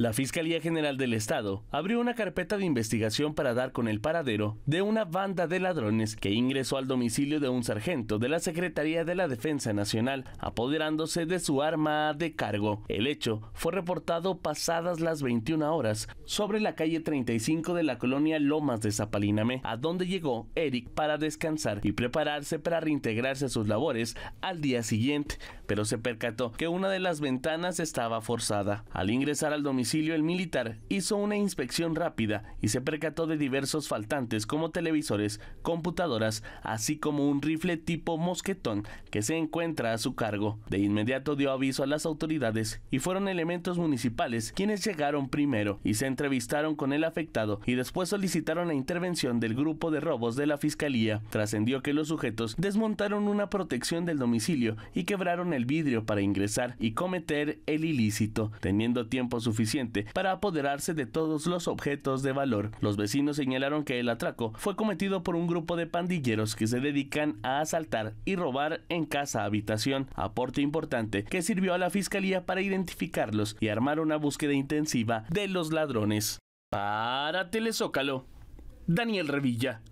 La Fiscalía General del Estado abrió una carpeta de investigación para dar con el paradero de una banda de ladrones que ingresó al domicilio de un sargento de la Secretaría de la Defensa Nacional, apoderándose de su arma de cargo. El hecho fue reportado pasadas las 21 horas sobre la calle 35 de la colonia Lomas de Zapalíname, a donde llegó Eric para descansar y prepararse para reintegrarse a sus labores al día siguiente, pero se percató que una de las ventanas estaba forzada. Al ingresar al domicilio, el militar hizo una inspección rápida y se percató de diversos faltantes como televisores, computadoras, así como un rifle tipo mosquetón que se encuentra a su cargo. De inmediato dio aviso a las autoridades y fueron elementos municipales quienes llegaron primero y se entrevistaron con el afectado y después solicitaron la intervención del grupo de robos de la fiscalía. Trascendió que los sujetos desmontaron una protección del domicilio y quebraron el vidrio para ingresar y cometer el ilícito, teniendo tiempo suficiente para apoderarse de todos los objetos de valor. Los vecinos señalaron que el atraco fue cometido por un grupo de pandilleros que se dedican a asaltar y robar en casa habitación, aporte importante que sirvió a la fiscalía para identificarlos y armar una búsqueda intensiva de los ladrones. Para Telezócalo, Daniel Revilla.